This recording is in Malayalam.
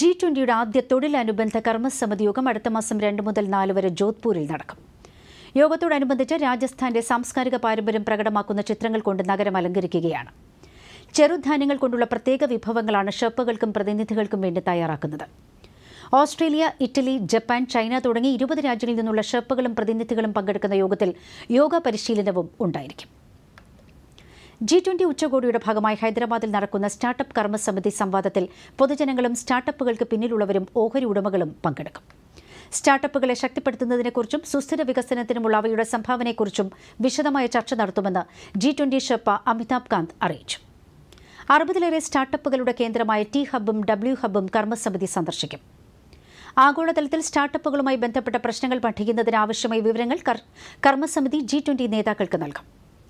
ജി ട്വന്റിയുടെ ആദ്യ തൊഴിലനുബന്ധ കർമ്മസമിതി യോഗം അടുത്ത മാസം രണ്ട് മുതൽ നാല് വരെ ജോധ്പൂരിൽ നടക്കും യോഗത്തോടനുബന്ധിച്ച് രാജസ്ഥാന്റെ സാംസ്കാരിക പാരമ്പര്യം പ്രകടമാക്കുന്ന ചിത്രങ്ങൾ കൊണ്ട് നഗരം അലങ്കരിക്കുകയാണ് ചെറുധാന്യങ്ങൾ കൊണ്ടുള്ള പ്രത്യേക വിഭവങ്ങളാണ് ഷെപ്പുകൾക്കും പ്രതിനിധികൾക്കും വേണ്ടി തയ്യാറാക്കുന്നത് ഓസ്ട്രേലിയ ഇറ്റലി ജപ്പാൻ ചൈന തുടങ്ങി ഇരുപത് രാജ്യങ്ങളിൽ നിന്നുള്ള ഷെപ്പുകളും പ്രതിനിധികളും പങ്കെടുക്കുന്ന യോഗത്തിൽ യോഗ പരിശീലനവും ഉണ്ടായിരിക്കും ജി ട്വന്റി ഉച്ചകോടിയുടെ ഭാഗമായി ഹൈദരാബാദിൽ നടക്കുന്ന സ്റ്റാർട്ടപ്പ് കർമ്മസമിതി സംവാദത്തിൽ പൊതുജനങ്ങളും സ്റ്റാർട്ടപ്പുകൾക്ക് പിന്നിലുള്ളവരും ഓഹരി ഉടമകളും പങ്കെടുക്കും സ്റ്റാർട്ടപ്പുകളെ ശക്തിപ്പെടുത്തുന്നതിനെക്കുറിച്ചും സുസ്ഥിര വികസനത്തിനുമുള്ള അവയുടെ സംഭാവനയെക്കുറിച്ചും വിശദമായ ചർച്ച നടത്തുമെന്ന് ജി ട്വന്റി ഷെപ്പ അമിതാഭ് കാന്ത് അറിയിച്ചു അറുപതിലേറെ സ്റ്റാർട്ടപ്പുകളുടെ കേന്ദ്രമായ ടി ഹബ്ബും ഡബ്ല്യു ഹബ്ബും കർമ്മസമിതി സന്ദർശിക്കും ആഗോളതലത്തിൽ സ്റ്റാർട്ടപ്പുകളുമായി ബന്ധപ്പെട്ട പ്രശ്നങ്ങൾ പഠിക്കുന്നതിനാവശ്യമായ വിവരങ്ങൾ കർമ്മസമിതി ജി ട്വന്റി നേതാക്കൾക്ക് നൽകും